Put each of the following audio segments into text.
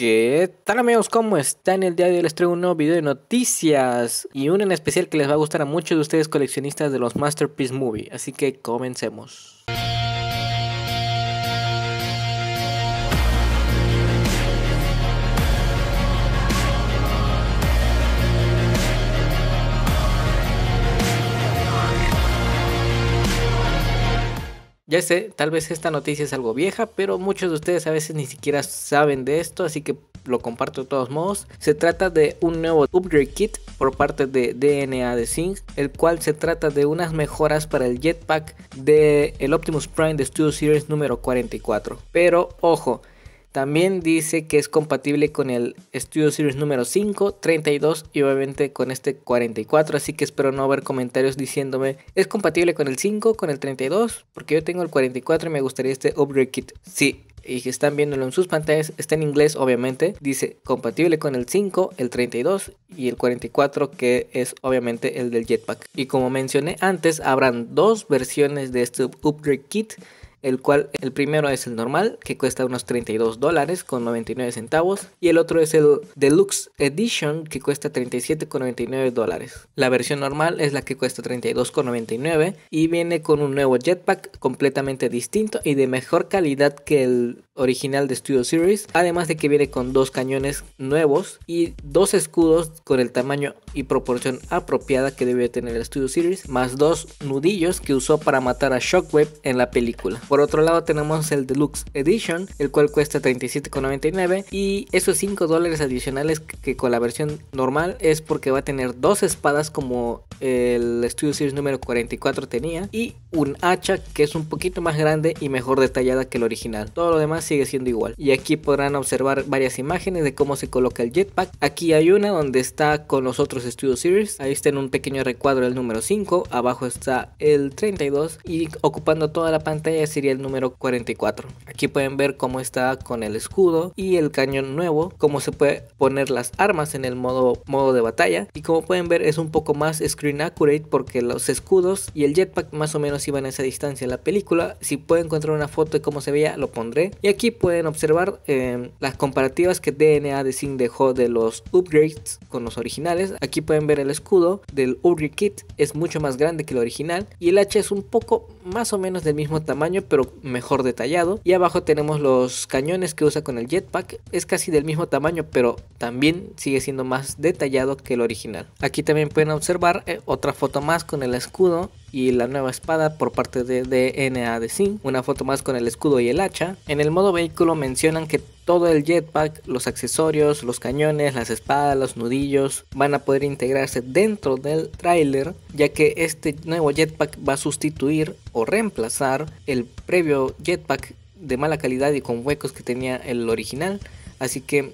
¿Qué tal amigos? ¿Cómo están? El día de hoy les traigo un nuevo video de noticias y uno en especial que les va a gustar a muchos de ustedes coleccionistas de los Masterpiece Movie, así que comencemos. Ya sé, tal vez esta noticia es algo vieja, pero muchos de ustedes a veces ni siquiera saben de esto, así que lo comparto de todos modos. Se trata de un nuevo upgrade kit por parte de DNA de Sync, el cual se trata de unas mejoras para el jetpack del el Optimus Prime de Studio Series número 44. Pero ojo, también dice que es compatible con el Studio Series número 5, 32 y obviamente con este 44, así que espero no ver comentarios diciéndome es compatible con el 5, con el 32, porque yo tengo el 44 y me gustaría este upgrade kit. Sí, y que están viéndolo en sus pantallas, está en inglés obviamente, dice compatible con el 5, el 32 y el 44 que es obviamente el del jetpack. Y como mencioné antes, habrán dos versiones de este upgrade kit el cual el primero es el normal, que cuesta unos 32 dólares con 99 centavos, y el otro es el Deluxe Edition, que cuesta 37,99 dólares. La versión normal es la que cuesta 32,99 y viene con un nuevo jetpack completamente distinto y de mejor calidad que el original de Studio Series, además de que viene con dos cañones nuevos y dos escudos con el tamaño y proporción apropiada que debe tener el Studio Series, más dos nudillos que usó para matar a Shockwave en la película. Por otro lado tenemos el Deluxe Edition, el cual cuesta 37,99 y esos 5 dólares adicionales que con la versión normal es porque va a tener dos espadas como el Studio Series número 44 tenía y un hacha que es un poquito más grande y mejor detallada que el original. Todo lo demás sigue siendo igual. Y aquí podrán observar varias imágenes de cómo se coloca el jetpack. Aquí hay una donde está con los otros Studio Series. Ahí está en un pequeño recuadro el número 5. Abajo está el 32. Y ocupando toda la pantalla sería el número 44. Aquí pueden ver cómo está con el escudo y el cañón nuevo. Cómo se puede poner las armas en el modo, modo de batalla. Y como pueden ver es un poco más screen accurate porque los escudos y el jetpack más o menos iban a esa distancia en la película. Si puedo encontrar una foto de cómo se veía lo pondré aquí pueden observar eh, las comparativas que DNA de Design dejó de los upgrades con los originales. Aquí pueden ver el escudo del upgrade kit, es mucho más grande que el original y el H es un poco más o menos del mismo tamaño pero mejor detallado. Y abajo tenemos los cañones que usa con el jetpack, es casi del mismo tamaño pero también sigue siendo más detallado que el original. Aquí también pueden observar eh, otra foto más con el escudo y la nueva espada por parte de DNA de Sin una foto más con el escudo y el hacha. En el modo vehículo mencionan que todo el jetpack, los accesorios, los cañones, las espadas, los nudillos van a poder integrarse dentro del tráiler, ya que este nuevo jetpack va a sustituir o reemplazar el previo jetpack de mala calidad y con huecos que tenía el original. Así que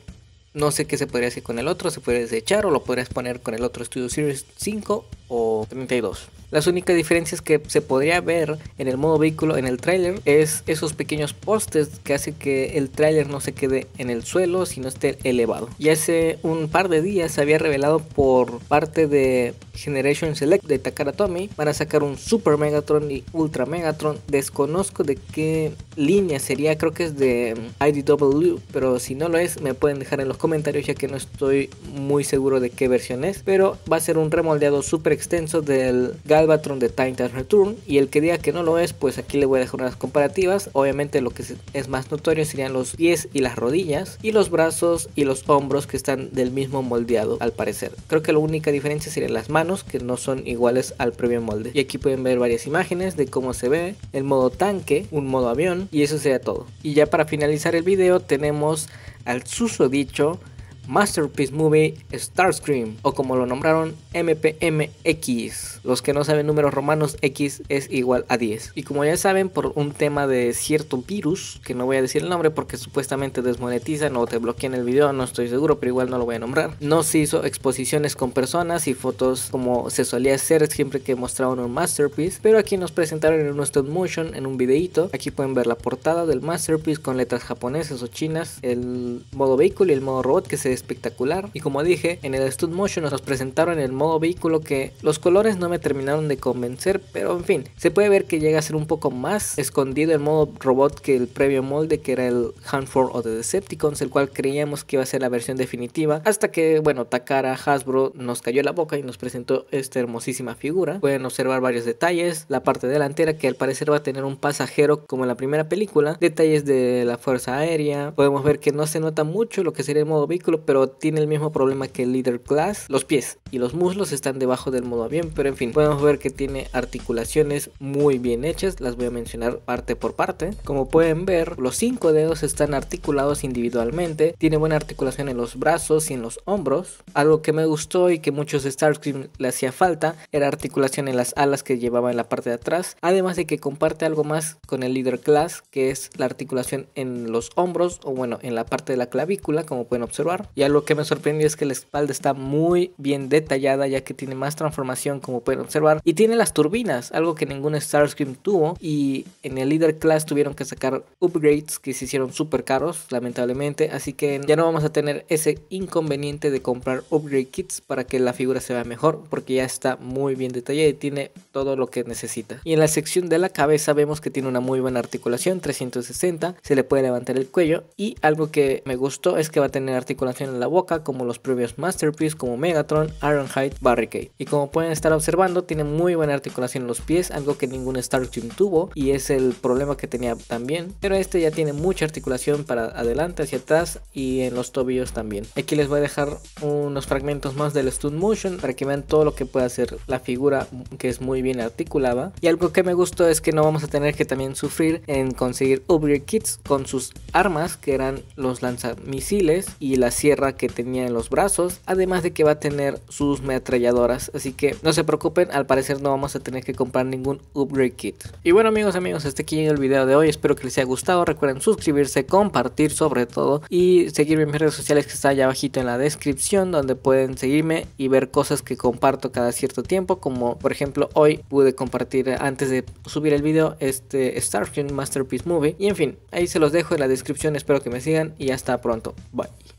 no sé qué se podría hacer con el otro, se puede desechar o lo podrías poner con el otro Studio Series 5 o 32. Las únicas diferencias que se podría ver en el modo vehículo en el tráiler es esos pequeños postes que hace que el tráiler no se quede en el suelo sino esté elevado. Y hace un par de días se había revelado por parte de Generation Select de Takara Tomy para sacar un Super Megatron y Ultra Megatron. Desconozco de qué línea sería, creo que es de IDW, pero si no lo es me pueden dejar en los comentarios ya que no estoy muy seguro de qué versión es, pero va a ser un remoldeado super extenso del Galvatron de Titan Return y el que diga que no lo es, pues aquí le voy a dejar unas comparativas. Obviamente lo que es más notorio serían los pies y las rodillas y los brazos y los hombros que están del mismo moldeado al parecer. Creo que la única diferencia serían las manos que no son iguales al previo molde. Y aquí pueden ver varias imágenes de cómo se ve, el modo tanque, un modo avión y eso sería todo. Y ya para finalizar el video tenemos al susodicho dicho Masterpiece Movie Starscream o como lo nombraron MPMX. Los que no saben números romanos, X es igual a 10. Y como ya saben, por un tema de cierto virus, que no voy a decir el nombre porque supuestamente desmonetizan o te bloquean el video, no estoy seguro, pero igual no lo voy a nombrar. No se hizo exposiciones con personas y fotos como se solía hacer siempre que mostraban un Masterpiece, pero aquí nos presentaron en un stop motion, en un videito. Aquí pueden ver la portada del Masterpiece con letras japonesas o chinas, el modo vehículo y el modo robot que se espectacular. Y como dije, en el Stud Motion nos presentaron el modo vehículo que los colores no me terminaron de convencer, pero en fin, se puede ver que llega a ser un poco más escondido el modo robot que el previo molde que era el Hanford o The Decepticons, el cual creíamos que iba a ser la versión definitiva, hasta que, bueno, Takara Hasbro nos cayó la boca y nos presentó esta hermosísima figura. Pueden observar varios detalles, la parte delantera que al parecer va a tener un pasajero como en la primera película, detalles de la fuerza aérea, podemos ver que no se nota mucho lo que sería el modo vehículo, pero tiene el mismo problema que el Leader Class. Los pies y los muslos están debajo del modo bien, pero en fin, podemos ver que tiene articulaciones muy bien hechas. Las voy a mencionar parte por parte. Como pueden ver, los cinco dedos están articulados individualmente. Tiene buena articulación en los brazos y en los hombros. Algo que me gustó y que muchos Starscream le hacía falta era articulación en las alas que llevaba en la parte de atrás. Además de que comparte algo más con el Leader Class, que es la articulación en los hombros o bueno, en la parte de la clavícula, como pueden observar. Y lo que me sorprendió es que la espalda está muy bien detallada ya que tiene más transformación como pueden observar. Y tiene las turbinas, algo que ningún Starscream tuvo. Y en el Leader Class tuvieron que sacar upgrades que se hicieron súper caros, lamentablemente. Así que ya no vamos a tener ese inconveniente de comprar upgrade kits para que la figura se vea mejor. Porque ya está muy bien detallada y tiene todo lo que necesita. Y en la sección de la cabeza vemos que tiene una muy buena articulación, 360. Se le puede levantar el cuello. Y algo que me gustó es que va a tener articulación en la boca como los previos Masterpiece como Megatron, Ironhide, Barricade. Y como pueden estar observando, tiene muy buena articulación en los pies, algo que ningún Star Team tuvo y es el problema que tenía también. Pero este ya tiene mucha articulación para adelante, hacia atrás y en los tobillos también. Aquí les voy a dejar unos fragmentos más del Stun Motion para que vean todo lo que puede hacer la figura que es muy bien articulada. Y algo que me gustó es que no vamos a tener que también sufrir en conseguir upgrade kits con sus armas que eran los lanzamisiles y la sierra que tenía en los brazos, además de que va a tener sus metralladoras, así que no se preocupen, al parecer no vamos a tener que comprar ningún upgrade kit. Y bueno amigos, amigos, hasta aquí el video de hoy, espero que les haya gustado, recuerden suscribirse, compartir sobre todo y seguirme en mis redes sociales que está allá abajito en la descripción donde pueden seguirme y ver cosas que comparto cada cierto tiempo, como por ejemplo hoy pude compartir antes de subir el video este Starfield Masterpiece Movie y en fin, ahí se los dejo en la descripción, espero que me sigan y hasta pronto, bye.